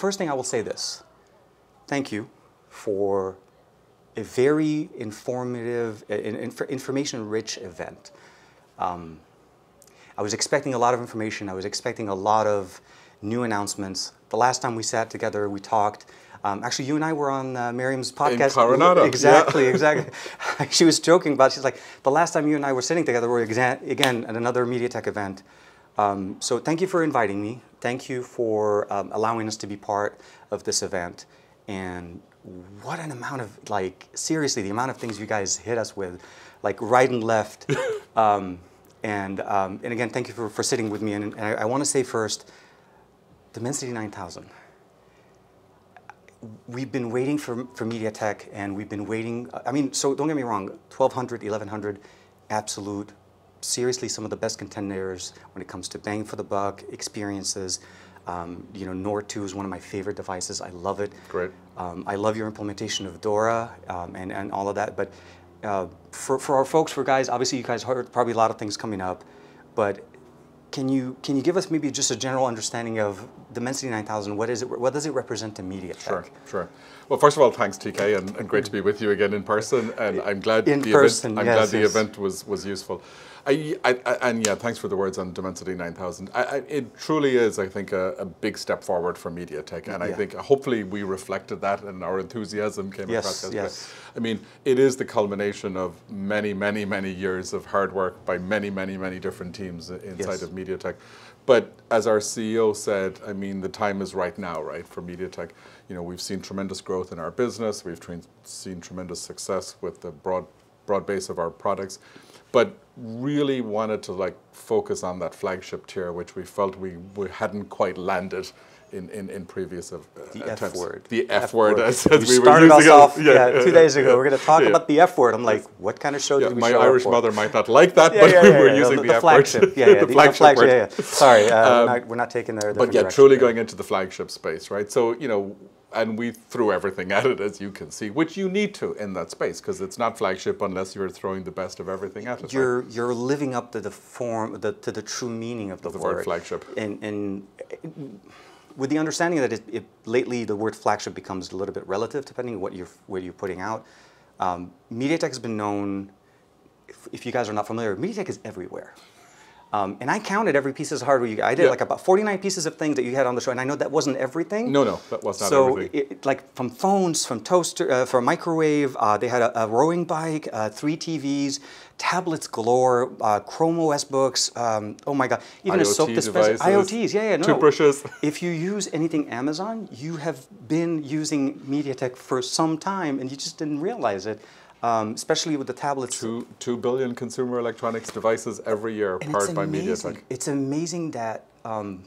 First thing I will say this thank you for a very informative, uh, information rich event. Um, I was expecting a lot of information, I was expecting a lot of new announcements. The last time we sat together, we talked. Um, actually, you and I were on uh, Miriam's podcast. In Coronado. Exactly, yeah. exactly. she was joking about it. She's like, the last time you and I were sitting together, we were again at another MediaTek event. Um, so thank you for inviting me. Thank you for um, allowing us to be part of this event. And what an amount of, like, seriously, the amount of things you guys hit us with, like right and left. um, and, um, and again, thank you for, for sitting with me. And, and I, I want to say first, Dimensity 9000 we've been waiting for, for MediaTek and we've been waiting, I mean, so don't get me wrong, 1200, 1100, absolute seriously some of the best contenders when it comes to bang for the buck experiences. Um, you know, Nord 2 is one of my favorite devices. I love it. Great. Um, I love your implementation of Dora um, and, and all of that. But uh, for, for our folks, for guys, obviously you guys heard probably a lot of things coming up, but can you can you give us maybe just a general understanding of the Mensity 9000? What is it? What does it represent to MediaTek? Sure, sure. Well, first of all, thanks TK, and, and great to be with you again in person. And I'm glad in the person, event, I'm yes, glad yes. the event was was useful. I, I, and yeah, thanks for the words on Dimensity 9000. I, it truly is, I think, a, a, big step forward for MediaTek, and I think hopefully we reflected that, and our enthusiasm came yes, across. Yes, I mean, it is the culmination of many, many, many years of hard work by many, many, many different teams inside yes. of MediaTek. But as our CEO said, I mean, the time is right now, right, for MediaTek. You know, we've seen tremendous growth in our business. We've seen tremendous success with the broad broad base of our products. But really wanted to like focus on that flagship tier, which we felt we, we hadn't quite landed in, in, in previous of, uh, the attempts. F word. The F, F word. word. As, as we started us off yeah, yeah, two days ago. We're going to talk yeah, about the F word. I'm like, what kind of show yeah, did we My Irish mother might not like that, but we were using the, the, F flagship. word. Yeah, yeah, the, the flagship, flagship word. Sorry, uh, um, we're, not, we're, not, taking the. But yeah, truly going into the flagship space, right? So you know, and we threw everything at it, as you can see, which you need to in that space because it's not flagship unless you're throwing the best of everything at it. You're right? you're living up to the form, the, to the true meaning of the, the word, word flagship, and and with the understanding that it, it, lately the word flagship becomes a little bit relative depending on what you're where you're putting out. Um, MediaTek has been known. If, if you guys are not familiar, MediaTek is everywhere. Um, and I counted every piece of hardware. You, I did yep. like about 49 pieces of things that you had on the show, and I know that wasn't everything. No, no, that was not so everything. So, like from phones, from toaster, uh, from microwave, uh, they had a, a rowing bike, uh, three TVs, tablets galore, uh, Chrome OS books. Um, oh my God, even IoT a soap dispenser, IoTs. Yeah, yeah, no. Toothbrushes. if you use anything Amazon, you have been using MediaTek for some time, and you just didn't realize it um, especially with the tablets. Two, two billion consumer electronics devices every year and powered by MediaTek. It's amazing that um,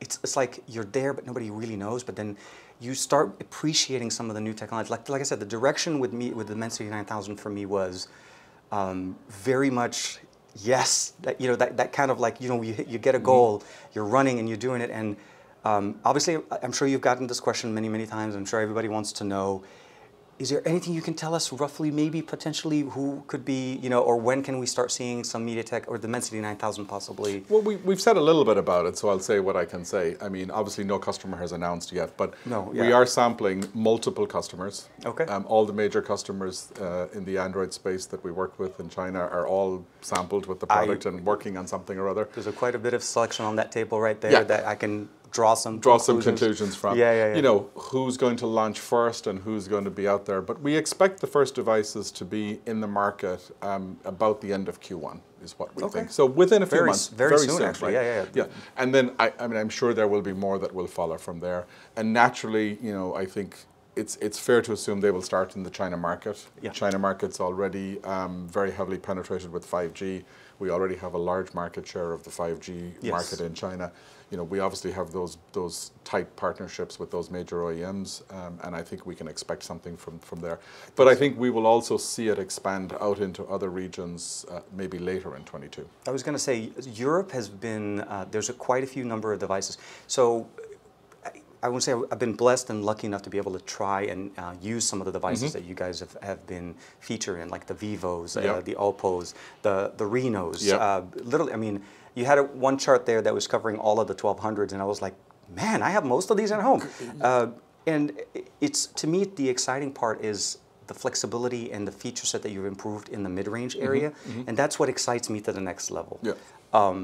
it's, it's like you're there, but nobody really knows. But then you start appreciating some of the new technology. Like, like I said, the direction with me with the Men's 9000 for me was um, very much yes. That, you know that, that kind of like you know you, you get a mm-hmm. goal, you're running and you're doing it. And um, obviously, I'm sure you've gotten this question many many times. I'm sure everybody wants to know is there anything you can tell us roughly, maybe potentially, who could be, you know, or when can we start seeing some MediaTek or the Dimensity 9000 possibly? Well, we, have said a little bit about it, so I'll say what I can say. I mean, obviously no customer has announced yet, but no, yeah. we are sampling multiple customers. Okay. Um, all the major customers uh, in the Android space that we work with in China are all sampled with the product I, and working on something or other. There's a quite a bit of selection on that table right there yeah. that I can draw some draw conclusions. some conclusions from. Yeah, yeah, yeah. You know who's going to launch first and who's going to be out there. But we expect the first devices to be in the market um, about the end of Q1 is what we okay. think. So within a few very, months, very, very soon, soon actually. Right? Yeah, yeah, yeah. And then I, I mean, I'm sure there will be more that will follow from there. And naturally, you know, I think it's it's fair to assume they will start in the China market. Yeah. China market's already um, very heavily penetrated with 5G. We already have a large market share of the 5G yes. market in China. You know, we obviously have those those tight partnerships with those major OEMs, um, and I think we can expect something from from there. But I think we will also see it expand out into other regions, uh, maybe later in 22. I was going to say Europe has been uh, there's a quite a few number of devices. So I would say I've been blessed and lucky enough to be able to try and uh, use some of the devices mm -hmm. that you guys have, have been featuring, like the Vivos, uh, yep. uh, the Opos, the the Renos. Yep. Uh, literally, I mean, you had a, one chart there that was covering all of the 1200s, and I was like, man, I have most of these at home. Uh, and it's to me the exciting part is the flexibility and the feature set that you've improved in the mid-range mm-hmm, area, mm -hmm. Mm -hmm. and that's what excites me to the next level. Um,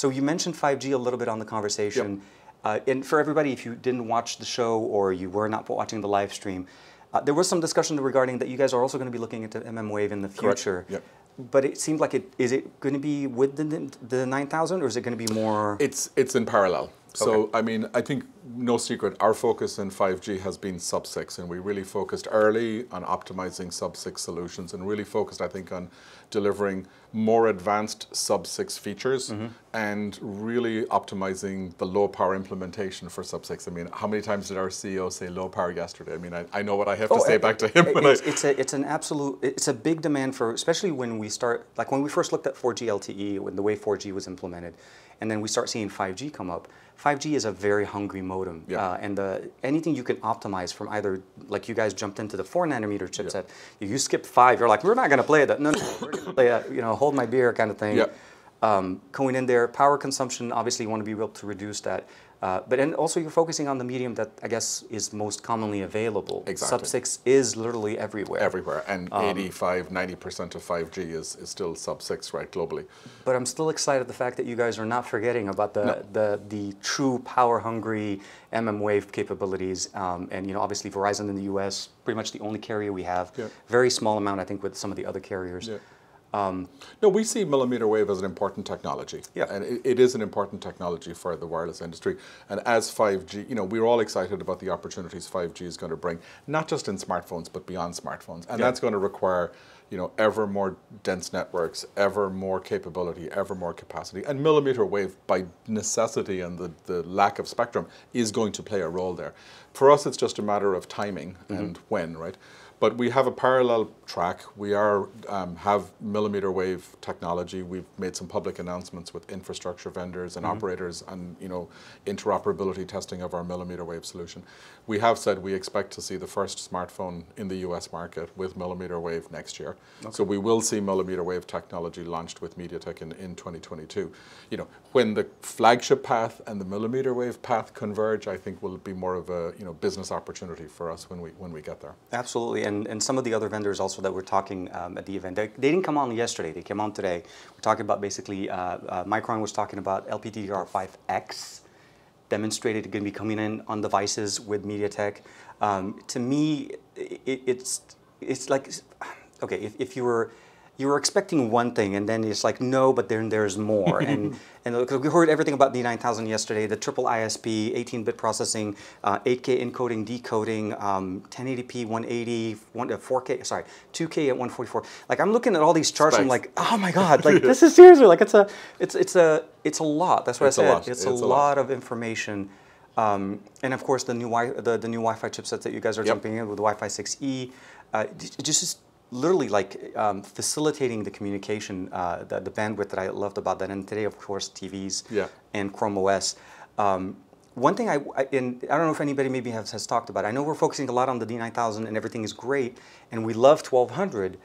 so you mentioned 5G a little bit on the conversation. Yep. Uh, and for everybody, if you didn't watch the show or you were not watching the live stream, uh, there was some discussion regarding that you guys are also going to be looking into mmWave in the future. Yep but it seemed like it is it going to be with the, the 9000 or is it going to be more it's it's in parallel so okay. i mean i think no secret our focus in 5g has been sub 6 and we really focused early on optimizing sub 6 solutions and really focused i think on delivering more advanced sub-6 features mm-hmm. and really optimizing the low power implementation for sub-6. I mean, how many times did our CEO say low power yesterday? I mean, I, I know what I have oh, to say back to him. it's, I... it's, a, it's an absolute, it's a big demand for, especially when we start, like when we first looked at 4G LTE, when the way 4G was implemented, and then we start seeing 5G come up. 5G is a very hungry modem, yeah. uh, and the, anything you can optimize from either, like you guys jumped into the four nanometer chipset, yeah. you skip five, you're like, we're not going to play that. No, no, yeah, uh, a, you know, hold my beer kind of thing. Yep. Um, going in there, power consumption, obviously you want to be able to reduce that. Uh, but and also you're focusing on the medium that I guess is most commonly available. Exactly. Sub-6 is literally everywhere. Everywhere. And um, 85, 90% of 5G is, is still sub-6, right, globally. But I'm still excited the fact that you guys are not forgetting about the, no. the, the true power-hungry MM wave capabilities. Um, and, you know, obviously Verizon in the U.S., pretty much the only carrier we have. Yeah. Very small amount, I think, with some of the other carriers. Yeah. Um, no, we see millimeter wave as an important technology. Yeah. And it, it is an important technology for the wireless industry. And as 5G, you know, we're all excited about the opportunities 5G is going to bring, not just in smartphones, but beyond smartphones. And yeah. that's going to require, you know, ever more dense networks, ever more capability, ever more capacity. And millimeter wave, by necessity and the, the lack of spectrum, is going to play a role there. For us, it's just a matter of timing mm -hmm. and when, right? But we have a parallel track. We are um, have millimeter wave technology. We've made some public announcements with infrastructure vendors and mm -hmm. operators, and you know interoperability testing of our millimeter wave solution. We have said we expect to see the first smartphone in the U.S. market with millimeter wave next year. Okay. So we will see millimeter wave technology launched with MediaTek in, in 2022. You know when the flagship path and the millimeter wave path converge, I think will be more of a you know business opportunity for us when we when we get there. Absolutely and, and some of the other vendors also that were talking um, at the event. They, they, didn't come on yesterday, they came on today. We're talking about basically, uh, uh, Micron was talking about LPDDR5X, demonstrated going to be coming in on devices with MediaTek. Um, to me, it, it's, it's like, okay, if, if you were you were expecting one thing, and then it's like, no, but then there's more. and and we heard everything about the 9000 yesterday, the triple ISP, 18-bit processing, uh, 8K encoding, decoding, um, 1080p, 180, one, uh, 4K, sorry, 2K at 144. Like I'm looking at all these charts, and I'm like, oh my god, like this is seriously like it's a, it's it's a, it's a lot. That's what it's I said. A it's, it's, a, a lot, lot of information. Um, and of course, the new, wi- the, the new Wi-Fi chipsets that you guys are yep. jumping in with Wi-Fi 6E, uh, just literally like um, facilitating the communication, uh, the, the, bandwidth that I loved about that. And today, of course, TVs yeah. and Chrome OS. Um, one thing I, I, and I don't know if anybody maybe has, has talked about, it. I know we're focusing a lot on the D9000 and everything is great, and we love 1200,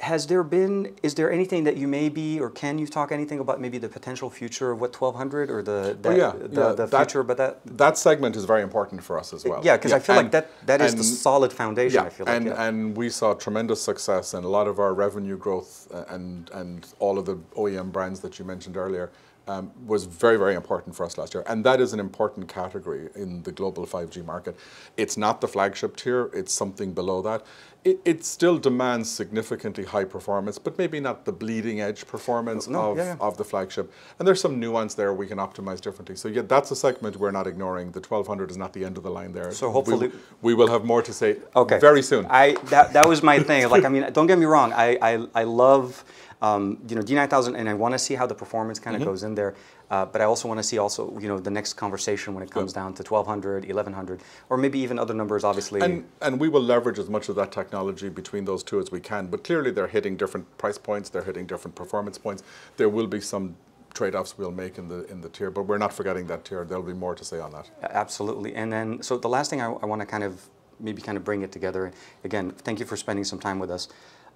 has there been, is there anything that you may be, or can you talk anything about maybe the potential future of what 1200 or the, the, oh, yeah, the, yeah, the that, future, but that? That segment is very important for us as well. Yeah, because yeah, I feel and, like that, that is the solid foundation, yeah, I feel like. And, yeah. and we saw tremendous success and a lot of our revenue growth uh, and, and all of the OEM brands that you mentioned earlier um, was very, very important for us last year. And that is an important category in the global 5G market. It's not the flagship tier, it's something below that it, it still demands significantly high performance, but maybe not the bleeding edge performance no, of, yeah, of the flagship. And there's some nuance there we can optimize differently. So yeah, that's a segment we're not ignoring. The 1200 is not the end of the line there. So hopefully we, we will have more to say okay. very soon. I that, that was my thing. Like I mean, don't get me wrong. I I, I love um, you know, D9000, and I want to see how the performance kind of mm -hmm. goes in there. Uh, but I also want to see also, you know, the next conversation when it comes down to 1200, 1100, or maybe even other numbers, obviously. And, and, we will leverage as much of that technology between those two as we can. But clearly they're hitting different price points. They're hitting different performance points. There will be some trade-offs we'll make in the in the tier, but we're not forgetting that tier. There'll be more to say on that. Absolutely. And then, so the last thing I, I want to kind of maybe kind of bring it together. Again, thank you for spending some time with us.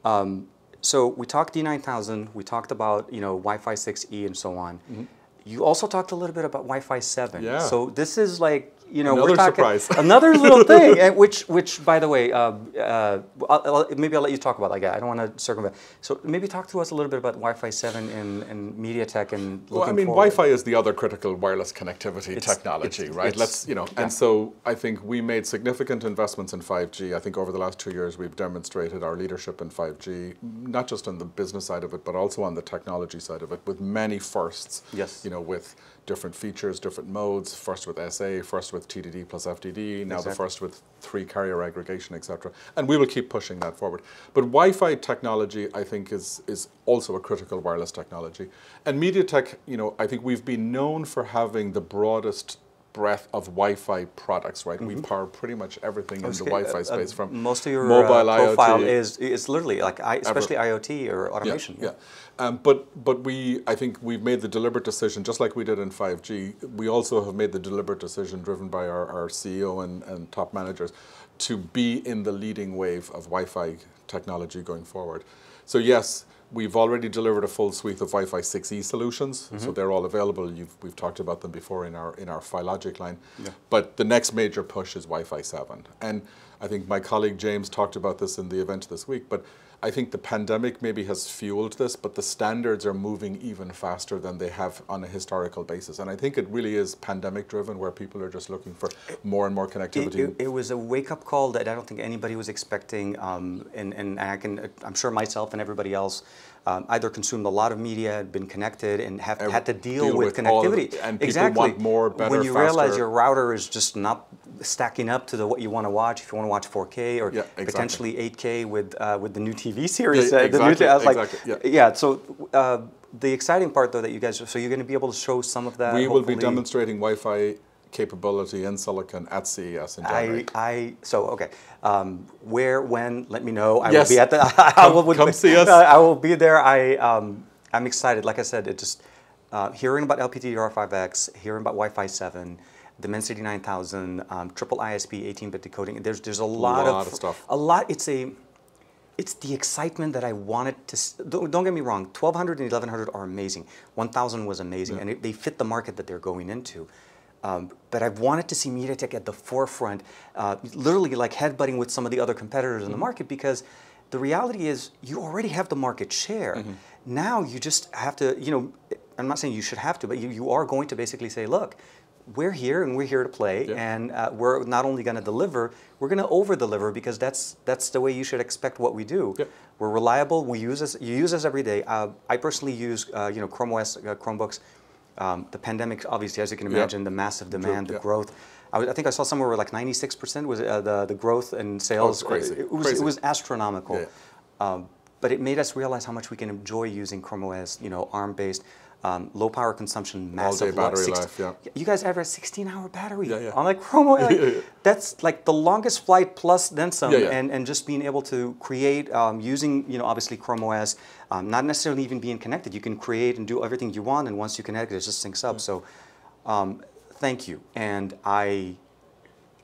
Um, so we talked D9000, we talked about you know Wi-Fi 6E and so on. Mm -hmm. You also talked a little bit about Wi-Fi 7. Yeah. So this is like you know, another we're talking, surprise. another little thing, and which, which, by the way, um, uh, uh, I'll, maybe I'll let you talk about that. I don't want to circumvent. So maybe talk to us a little bit about Wi-Fi 7 and, and MediaTek and. Well, I mean, forward. Wi-Fi is the other critical wireless connectivity it's, technology, it's, right? It's, Let's, you know, yeah. and so I think we made significant investments in 5G. I think over the last two years we've demonstrated our leadership in 5G, not just on the business side of it, but also on the technology side of it, with many firsts. Yes. You know, with different features, different modes, first with SA, first with TDD plus FDD, now exactly. the first with three carrier aggregation, etc. And we will keep pushing that forward. But Wi-Fi technology, I think, is, is also a critical wireless technology. And MediaTek, you know, I think we've been known for having the broadest breadth of Wi-Fi products, right? Mm -hmm. We mm-hmm. power pretty much everything in the Wi-Fi uh, uh, space from most of your uh, mobile uh, profile IoT, is it's literally like I, especially ever. IoT or automation. Yeah, yeah. yeah. Um, but but we I think we've made the deliberate decision, just like we did in 5G. We also have made the deliberate decision, driven by our, our CEO and, and top managers, to be in the leading wave of Wi-Fi technology going forward. So yes We've already delivered a full suite of Wi-Fi 6E solutions, mm-hmm. so they're all available. You've, we've talked about them before in our in our PhyLogic line. Yeah. But the next major push is Wi-Fi 7, and I think my colleague James talked about this in the event this week. But I think the pandemic maybe has fueled this, but the standards are moving even faster than they have on a historical basis. And I think it really is pandemic driven where people are just looking for more and more connectivity. It, it, it was a wake up call that I don't think anybody was expecting. Um, and, and I can, I'm sure myself and everybody else um, either consumed a lot of media, been connected, and have and had to deal, deal with, with, connectivity. and people exactly. want more, better, When you faster. realize your router is just not stacking up to the, what you want to watch, if you want to watch 4K or yeah, exactly. potentially 8K with uh, with the new TV series, yeah, uh, exactly, the new I was exactly, like, yeah. yeah so. Uh, the exciting part, though, that you guys, so you're going to be able to show some of that. We hopefully. will be demonstrating Wi-Fi capability in silicon at CES in January? I, I so okay. Um, where, when? Let me know. I yes. will be at the. I, come, will, come see us. I will be there. I um, I'm excited. Like I said, it just uh, hearing about LPDDR5X, hearing about Wi-Fi 7. Dimensity 9000, um, triple ISP, 18-bit decoding. There's there's a lot, lot of, of stuff. A lot. It's a it's the excitement that I wanted to. Don't, get me wrong, 1200 and 1100 are amazing. 1000 was amazing, yeah. and it, they fit the market that they're going into. Um, but I have wanted to see MediaTek at the forefront, uh, literally like headbutting with some of the other competitors mm -hmm. in the mm-hmm. market because the reality is you already have the market share. Mm -hmm. Now you just have to, you know, I'm not saying you should have to, but you, you are going to basically say, look, we're here and we're here to play, yeah. and uh, we're not only going to deliver, we're going to over deliver because that's that's the way you should expect what we do. Yeah. We're reliable. We use us. You use us every day. Uh, I personally use, uh, you know, Chrome OS uh, Chromebooks um, the pandemic, obviously, as you can imagine, the massive demand, True, the growth. I, I, think I saw somewhere where like 96% was uh, the, the growth in sales. Oh, crazy. It, it, was, crazy. it was astronomical. Yeah. Um, but it made us realize how much we can enjoy using Chrome OS, you know, ARM-based um, low power consumption, massive All day battery life. Yeah. You guys have a 16 hour battery yeah, yeah. on a Chromo. Like, yeah, yeah. That's like the longest flight plus then some, And, and just being able to create um, using, you know, obviously Chrome OS, um, not necessarily even being connected. You can create and do everything you want, and once you connect, it just syncs up. So, um, thank you. And I,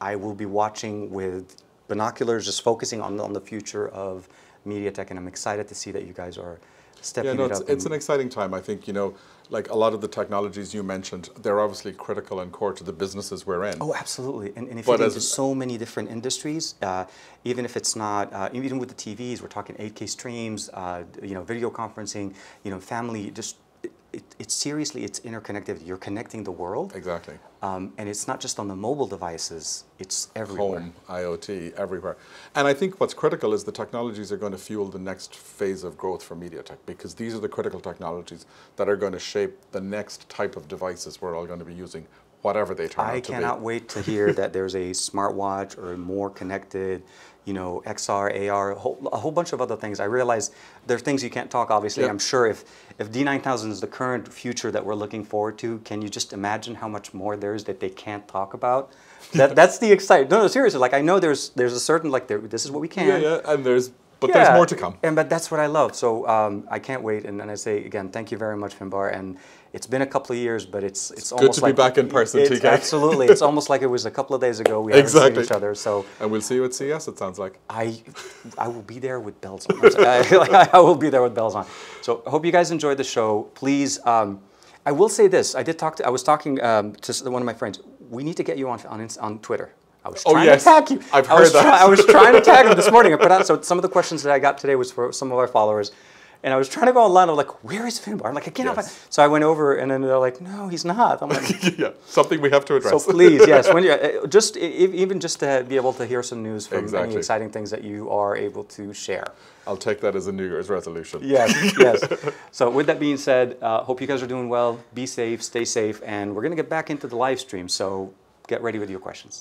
I will be watching with binoculars, just focusing on, on the future of media tech, and I'm excited to see that you guys are stepping yeah, no, it it's, up. It's an exciting time. I think, you know, like a lot of the technologies you mentioned, they're obviously critical and core to the businesses we're in. Oh, absolutely. And, and if but into so many different industries, uh, even if it's not, uh, even with the TVs, we're talking 8K streams, uh, you know, video conferencing, you know, family, just it, it's seriously, it's interconnectivity. You're connecting the world. Exactly. Um, and it's not just on the mobile devices, it's everywhere. Home, IoT, everywhere. And I think what's critical is the technologies are going to fuel the next phase of growth for MediaTek because these are the critical technologies that are going to shape the next type of devices we're all going to be using whatever they turn I out to be. I cannot wait to hear that there's a smartwatch or a more connected you know, XR, AR, a whole, a whole bunch of other things. I realize there are things you can't talk, obviously. Yep. I'm sure if, if D9000 is the current future that we're looking forward to, can you just imagine how much more there is that they can't talk about? that, that's the exciting. No, no, seriously. Like I know there's there's a certain like there, this is what we can. Yeah, yeah, and there's but yeah. there's more to come. And but that's what I love. So um, I can't wait. And, and I say again, thank you very much, Finbar. And it's been a couple of years, but it's it's, it's good to like, be back in person. TK. absolutely, it's almost like it was a couple of days ago. We exactly. haven't seen each other, so and we'll see you at CES. It sounds like I I will be there with bells on. I, will be there with bells on. So I hope you guys enjoyed the show. Please, um, I will say this. I did talk to. I was talking um, to one of my friends. We need to get you on on, on Twitter. I was oh, trying oh, yes. to tag you. I've I heard that. I was trying to tag him this morning. I put out so some of the questions that I got today was for some of our followers. And I was trying to go online. I'm like, where is Finbar? I'm like, "I can't yes. so I went over, and then they're like, no, he's not. I'm like, yeah, something we have to address. So please, yes, when you uh, just even just to be able to hear some news from exactly. any exciting things that you are able to share. I'll take that as a New Year's resolution. Yes, yes. So with that being said, uh, hope you guys are doing well. Be safe, stay safe, and we're going to get back into the live stream. So get ready with your questions.